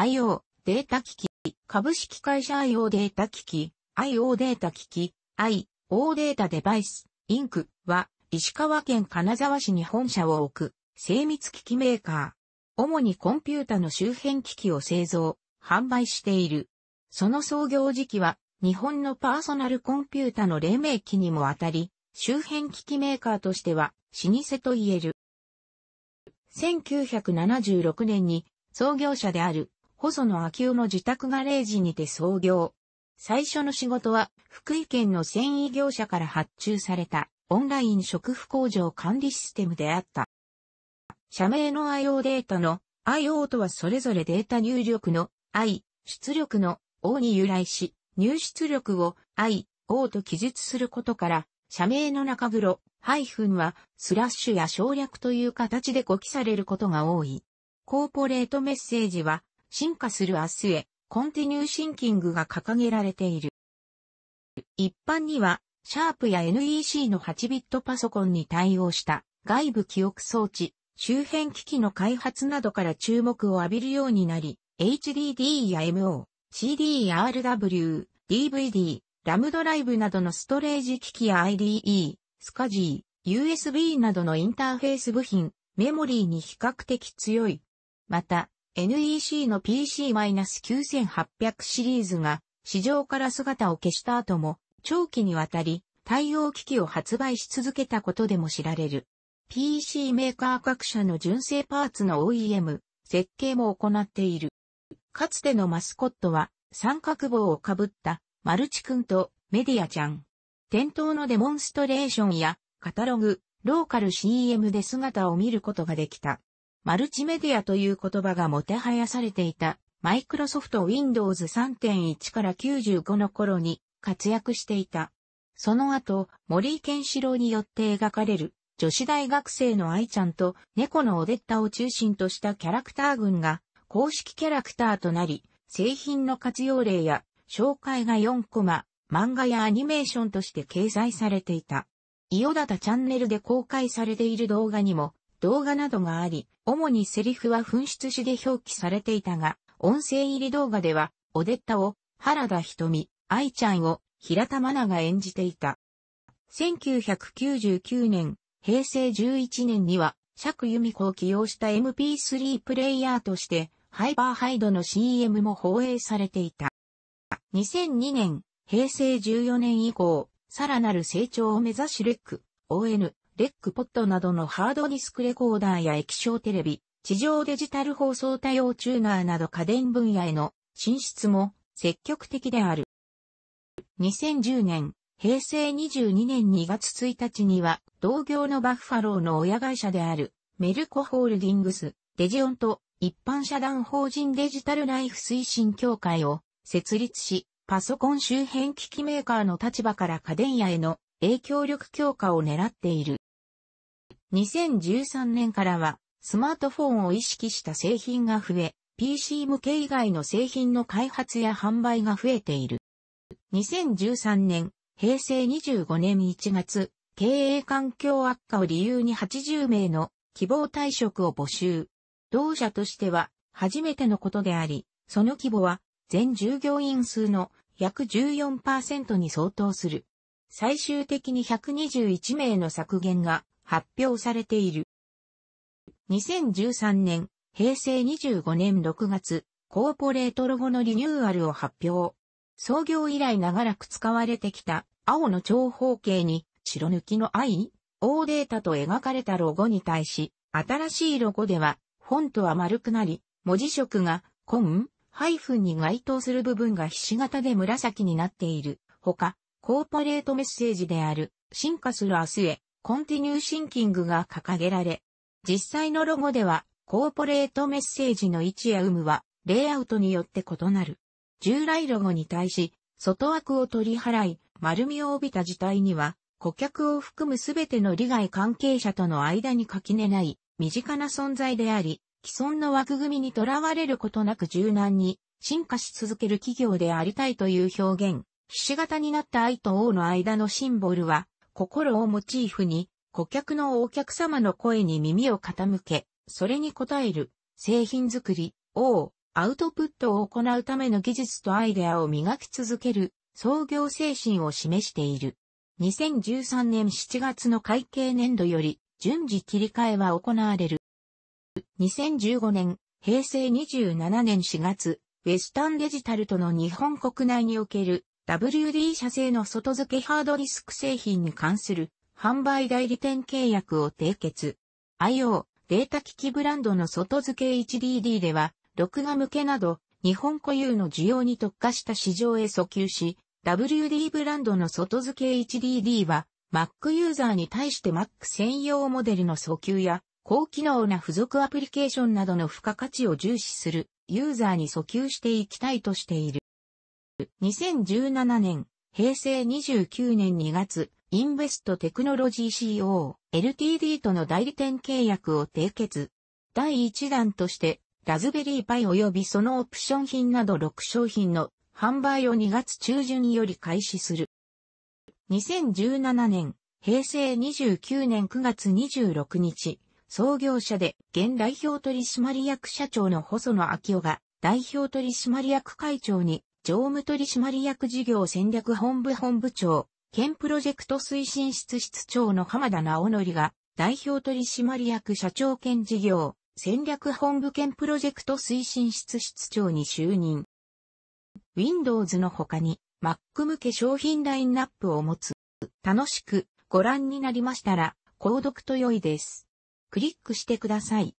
IO データ機器、株式会社 IO データ機器、IO データ機器、IO データデバイス、インクは、石川県金沢市に本社を置く、精密機器メーカー。主にコンピュータの周辺機器を製造、販売している。その創業時期は、日本のパーソナルコンピュータの黎明期にもあたり、周辺機器メーカーとしては、老舗と言える。1976年に、創業者である細野昭夫の自宅ガレージにて創業。最初の仕事は、福井県の繊維業者から発注された、オンライン食不工場管理システムであった。社名の IO データの IO とはそれぞれデータ入力の I、出力の O に由来し、入出力を I、O と記述することから、社名の中黒、ハイフンは、スラッシュや省略という形で誤記されることが多い。コーポレートメッセージは、進化する明日へ、コンティニューシンキングが掲げられている。一般には、シャープや NEC の8ビットパソコンに対応した外部記憶装置、周辺機器の開発などから注目を浴びるようになり、HDD や MO、CD や RW、DVD、ラムドライブなどのストレージ機器や IDE、スカジー、USB などのインターフェース部品、メモリーに比較的強い。また、NEC の PC-9800 シリーズが市場から姿を消した後も長期にわたり対応機器を発売し続けたことでも知られる。PC メーカー各社の純正パーツの OEM、設計も行っている。かつてのマスコットは三角棒をかぶったマルチ君とメディアちゃん。店頭のデモンストレーションやカタログ、ローカル CM で姿を見ることができた。マルチメディアという言葉がもてはやされていた、マイクロソフト Windows 3.1から95の頃に活躍していた。その後、森井健志郎によって描かれる、女子大学生の愛ちゃんと猫のオデッタを中心としたキャラクター群が公式キャラクターとなり、製品の活用例や紹介が4コマ、漫画やアニメーションとして掲載されていた。伊予田チャンネルで公開されている動画にも動画などがあり、主にセリフは紛失詞で表記されていたが、音声入り動画では、オデッタを、原田瞳、愛ちゃんを、平田真奈が演じていた。1999年、平成11年には、釈由美子を起用した MP3 プレイヤーとして、ハイパーハイドの CM も放映されていた。2002年、平成14年以降、さらなる成長を目指しレック、ON、レックポットなどのハードディスクレコーダーや液晶テレビ、地上デジタル放送対応チューナーなど家電分野への進出も積極的である。2010年、平成22年2月1日には、同業のバッファローの親会社である、メルコホールディングス、デジオンと一般社団法人デジタルライフ推進協会を設立し、パソコン周辺機器メーカーの立場から家電屋への影響力強化を狙っている。2013年からは、スマートフォンを意識した製品が増え、PC 向け以外の製品の開発や販売が増えている。2013年、平成25年1月、経営環境悪化を理由に80名の希望退職を募集。同社としては初めてのことであり、その規模は全従業員数の約14%に相当する。最終的に121名の削減が発表されている。2013年、平成25年6月、コーポレートロゴのリニューアルを発表。創業以来長らく使われてきた青の長方形に白抜きの I、O データと描かれたロゴに対し、新しいロゴではフォントは丸くなり、文字色がコン、ハイフンに該当する部分がひし形で紫になっている。ほか、コーポレートメッセージである、進化する明日へ、コンティニューシンキングが掲げられ、実際のロゴでは、コーポレートメッセージの位置や有無は、レイアウトによって異なる。従来ロゴに対し、外枠を取り払い、丸みを帯びた事態には、顧客を含むすべての利害関係者との間に垣根ない、身近な存在であり、既存の枠組みにとらわれることなく柔軟に進化し続ける企業でありたいという表現。ひし形になった愛と王の間のシンボルは、心をモチーフに、顧客のお客様の声に耳を傾け、それに応える、製品作り、を、アウトプットを行うための技術とアイデアを磨き続ける、創業精神を示している。2013年7月の会計年度より、順次切り替えは行われる。2015年、平成27年4月、ウェスタンデジタルとの日本国内における WD 社製の外付けハードディスク製品に関する販売代理店契約を締結。IO データ機器ブランドの外付け h d d では、録画向けなど日本固有の需要に特化した市場へ訴求し、WD ブランドの外付け h d d は Mac ユーザーに対して Mac 専用モデルの訴求や高機能な付属アプリケーションなどの付加価値を重視するユーザーに訴求していきたいとしている。2017年、平成29年2月、インベストテクノロジー CO、LTD との代理店契約を締結。第1弾として、ラズベリーパイ及びそのオプション品など6商品の販売を2月中旬より開始する。2017年、平成29年9月26日、創業者で現代表取締役社長の細野昭夫が代表取締役会長に常務取締役事業戦略本部本部長、県プロジェクト推進室室長の浜田直則が、代表取締役社長兼事業、戦略本部兼プロジェクト推進室室長に就任。Windows の他に Mac 向け商品ラインナップを持つ。楽しくご覧になりましたら、購読と良いです。クリックしてください。